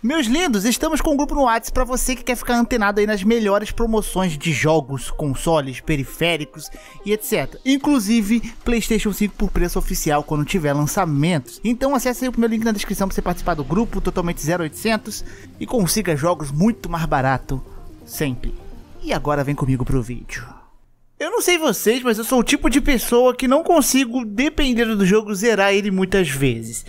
Meus lindos, estamos com um grupo no WhatsApp para você que quer ficar antenado aí nas melhores promoções de jogos, consoles, periféricos e etc. Inclusive PlayStation 5 por preço oficial quando tiver lançamentos. Então acesse aí o meu link na descrição para você participar do grupo totalmente 0800 e consiga jogos muito mais barato sempre. E agora vem comigo pro vídeo. Eu não sei vocês, mas eu sou o tipo de pessoa que não consigo, dependendo do jogo, zerar ele muitas vezes.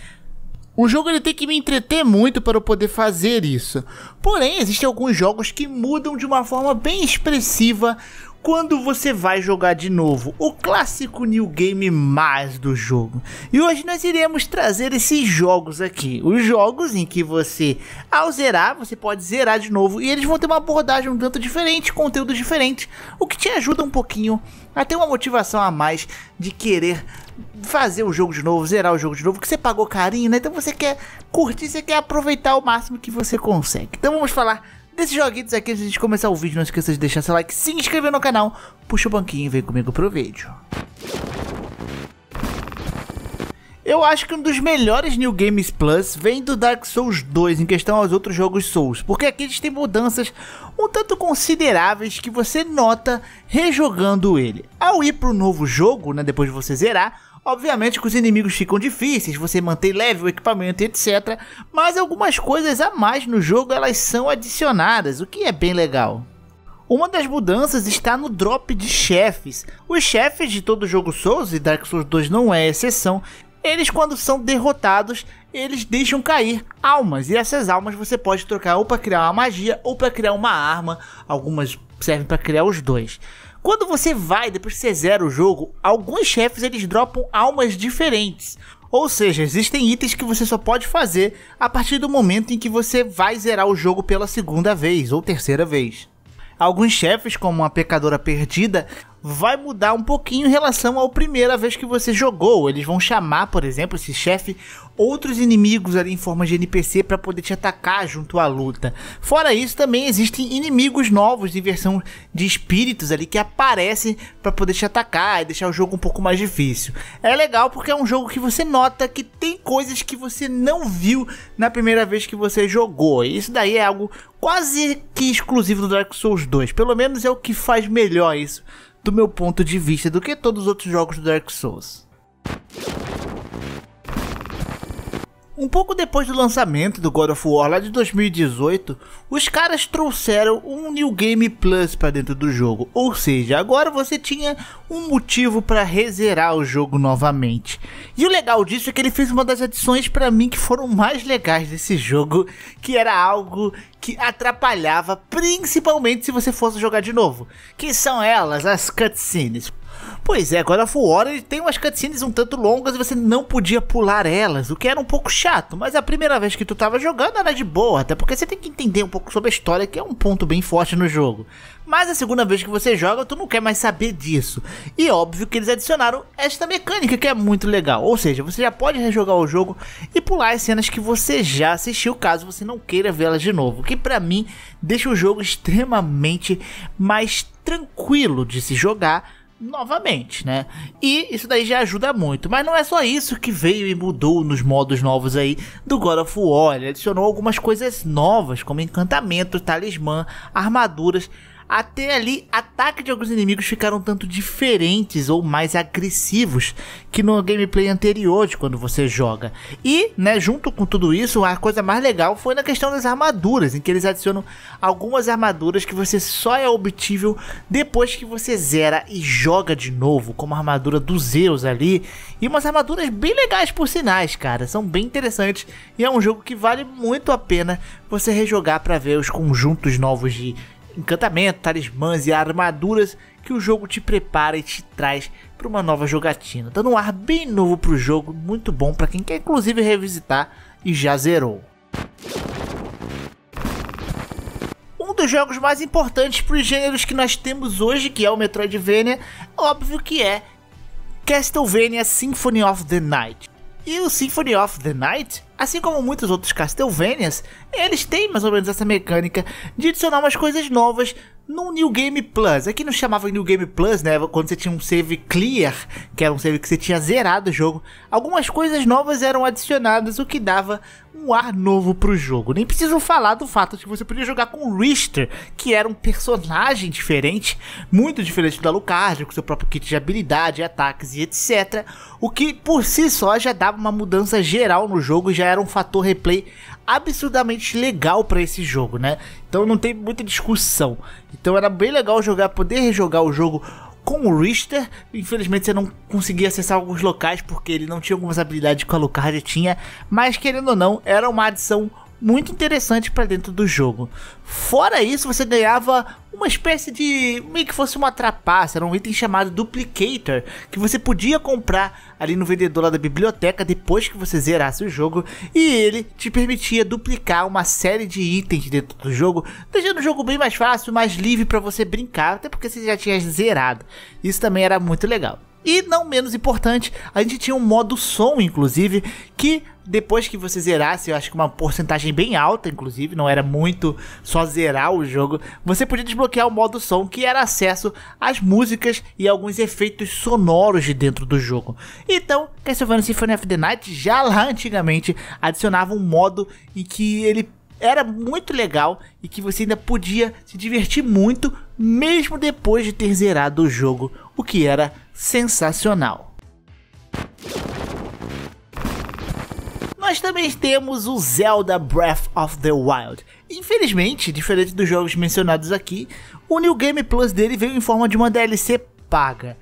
O jogo ele tem que me entreter muito para eu poder fazer isso. Porém, existem alguns jogos que mudam de uma forma bem expressiva quando você vai jogar de novo, o clássico new game mais do jogo. E hoje nós iremos trazer esses jogos aqui, os jogos em que você ao zerar, você pode zerar de novo e eles vão ter uma abordagem um tanto diferente, conteúdo diferente o que te ajuda um pouquinho a ter uma motivação a mais de querer fazer o jogo de novo, zerar o jogo de novo, que você pagou carinho, né? Então você quer curtir, você quer aproveitar o máximo que você consegue. Então vamos falar desses joguinhos aqui, antes de começar o vídeo, não esqueça de deixar seu like, se inscrever no canal, puxa o banquinho e vem comigo pro vídeo. Eu acho que um dos melhores New Games Plus vem do Dark Souls 2 em questão aos outros jogos Souls, porque aqui eles têm mudanças um tanto consideráveis que você nota rejogando ele. Ao ir para o novo jogo, né, depois de você zerar, Obviamente que os inimigos ficam difíceis, você mantém leve o equipamento, etc. Mas algumas coisas a mais no jogo elas são adicionadas, o que é bem legal. Uma das mudanças está no drop de chefes. Os chefes de todo jogo Souls, e Dark Souls 2 não é exceção, eles, quando são derrotados, eles deixam cair almas. E essas almas você pode trocar ou para criar uma magia ou para criar uma arma. Algumas servem para criar os dois. Quando você vai, depois que você zera o jogo, alguns chefes eles dropam almas diferentes. Ou seja, existem itens que você só pode fazer a partir do momento em que você vai zerar o jogo pela segunda vez ou terceira vez. Alguns chefes, como a Pecadora Perdida, vai mudar um pouquinho em relação à primeira vez que você jogou. Eles vão chamar, por exemplo, esse chefe, outros inimigos ali em forma de NPC para poder te atacar junto à luta. Fora isso, também existem inimigos novos em versão de espíritos ali que aparecem para poder te atacar e deixar o jogo um pouco mais difícil. É legal porque é um jogo que você nota que tem coisas que você não viu na primeira vez que você jogou. E isso daí é algo quase que exclusivo do Dark Souls 2. Pelo menos é o que faz melhor isso do meu ponto de vista do que todos os outros jogos do Dark Souls. Um pouco depois do lançamento do God of War lá de 2018, os caras trouxeram um New Game Plus para dentro do jogo, ou seja, agora você tinha um motivo para rezerar o jogo novamente. E o legal disso é que ele fez uma das adições para mim que foram mais legais desse jogo, que era algo que atrapalhava, principalmente se você fosse jogar de novo, que são elas, as cutscenes. Pois é, God of War ele tem umas cutscenes um tanto longas e você não podia pular elas, o que era um pouco chato, mas a primeira vez que tu tava jogando era de boa, até porque você tem que entender um pouco sobre a história, que é um ponto bem forte no jogo. Mas a segunda vez que você joga, tu não quer mais saber disso. E óbvio que eles adicionaram esta mecânica que é muito legal, ou seja, você já pode rejogar o jogo e pular as cenas que você já assistiu, caso você não queira vê-las de novo, que para mim deixa o jogo extremamente mais tranquilo de se jogar novamente, né? E isso daí já ajuda muito. Mas não é só isso que veio e mudou nos modos novos aí do God of War. Ele adicionou algumas coisas novas, como encantamento, talismã, armaduras, até ali, ataques de alguns inimigos ficaram tanto diferentes ou mais agressivos que no gameplay anterior de quando você joga. E, né, junto com tudo isso, a coisa mais legal foi na questão das armaduras, em que eles adicionam algumas armaduras que você só é obtível depois que você zera e joga de novo, como a armadura do Zeus ali, e umas armaduras bem legais por sinais, cara, são bem interessantes e é um jogo que vale muito a pena você rejogar para ver os conjuntos novos de encantamento, talismãs e armaduras que o jogo te prepara e te traz para uma nova jogatina, dando tá um ar bem novo para o jogo, muito bom para quem quer inclusive revisitar e já zerou. Um dos jogos mais importantes para os gêneros que nós temos hoje, que é o Metroidvania, óbvio que é Castlevania Symphony of the Night. E o Symphony of the Night Assim como muitos outros Castlevanias, eles têm mais ou menos essa mecânica de adicionar umas coisas novas no New Game Plus. Aqui é não chamava New Game Plus, né? Quando você tinha um save clear, que era um save que você tinha zerado o jogo, algumas coisas novas eram adicionadas, o que dava um ar novo pro jogo. Nem preciso falar do fato de que você podia jogar com o Richter, que era um personagem diferente, muito diferente do Alucard, com seu próprio kit de habilidade, ataques e etc. O que por si só já dava uma mudança geral no jogo já era um fator replay absurdamente legal para esse jogo, né? Então não tem muita discussão. Então era bem legal jogar, poder rejogar o jogo com o Richter. Infelizmente você não conseguia acessar alguns locais porque ele não tinha algumas habilidades que o Alucard tinha, mas querendo ou não, era uma adição muito interessante para dentro do jogo. Fora isso, você ganhava uma espécie de. meio que fosse uma trapaça, era um item chamado Duplicator, que você podia comprar ali no vendedor lá da biblioteca depois que você zerasse o jogo, e ele te permitia duplicar uma série de itens dentro do jogo, deixando o jogo bem mais fácil, mais livre para você brincar, até porque você já tinha zerado. Isso também era muito legal. E não menos importante, a gente tinha um modo som, inclusive, que depois que você zerasse, eu acho que uma porcentagem bem alta, inclusive, não era muito só zerar o jogo, você podia desbloquear o modo som, que era acesso às músicas e alguns efeitos sonoros de dentro do jogo. Então, Castlevania Symphony of the Night já lá antigamente adicionava um modo em que ele era muito legal e que você ainda podia se divertir muito mesmo depois de ter zerado o jogo, o que era sensacional. também temos o Zelda Breath of the Wild. Infelizmente, diferente dos jogos mencionados aqui, o New Game Plus dele veio em forma de uma DLC paga,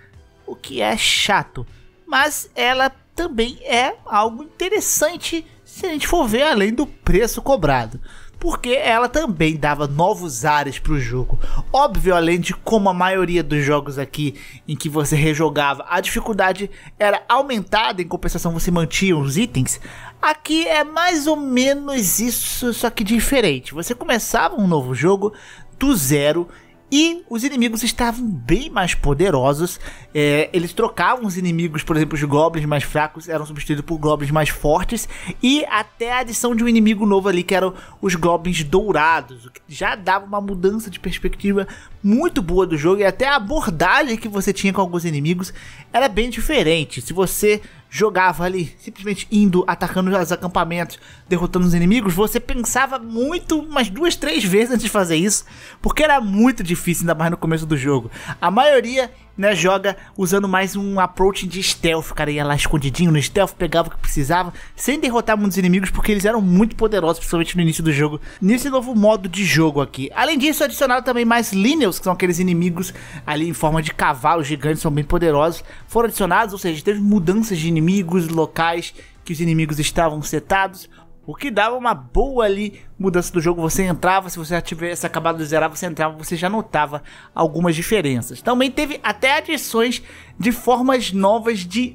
o que é chato, mas ela também é algo interessante se a gente for ver além do preço cobrado porque ela também dava novos ares para o jogo. Óbvio, além de como a maioria dos jogos aqui em que você rejogava, a dificuldade era aumentada, em compensação você mantinha os itens. Aqui é mais ou menos isso, só que diferente. Você começava um novo jogo do zero e os inimigos estavam bem mais poderosos. É, eles trocavam os inimigos, por exemplo, os goblins mais fracos eram substituídos por goblins mais fortes. E até a adição de um inimigo novo ali, que eram os goblins dourados. O que já dava uma mudança de perspectiva muito boa do jogo. E até a abordagem que você tinha com alguns inimigos era bem diferente. Se você jogava ali, simplesmente indo, atacando os acampamentos, derrotando os inimigos, você pensava muito, umas duas, três vezes antes de fazer isso, porque era muito difícil, ainda mais no começo do jogo. A maioria né, joga usando mais um approach de stealth, cara, ia lá escondidinho no stealth, pegava o que precisava, sem derrotar muitos inimigos, porque eles eram muito poderosos, principalmente no início do jogo, nesse novo modo de jogo aqui. Além disso, adicionaram também mais Lineals, que são aqueles inimigos ali em forma de cavalos gigantes, são bem poderosos, foram adicionados, ou seja, teve mudanças de inimigos, locais que os inimigos estavam setados, o que dava uma boa ali mudança do jogo. Você entrava, se você já tivesse acabado de zerar, você entrava, você já notava algumas diferenças. Também teve até adições de formas novas de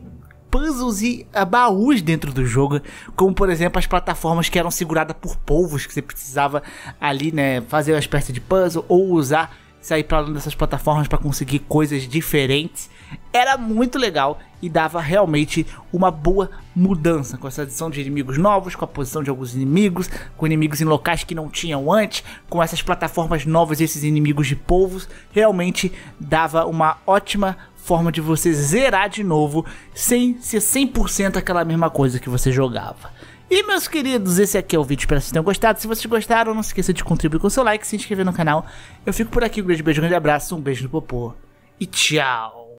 puzzles e eh, baús dentro do jogo, como por exemplo as plataformas que eram seguradas por polvos que você precisava ali, né, fazer uma espécie de puzzle ou usar sair para além dessas plataformas para conseguir coisas diferentes. Era muito legal e dava realmente uma boa mudança com essa adição de inimigos novos, com a posição de alguns inimigos, com inimigos em locais que não tinham antes, com essas plataformas novas, esses inimigos de povos, realmente dava uma ótima forma de você zerar de novo sem ser 100% aquela mesma coisa que você jogava. E meus queridos, esse aqui é o vídeo, espero que vocês tenham gostado. Se vocês gostaram, não se esqueça de contribuir com seu like, se inscrever no canal. Eu fico por aqui, um grande beijo, um grande abraço, um beijo no popô e tchau!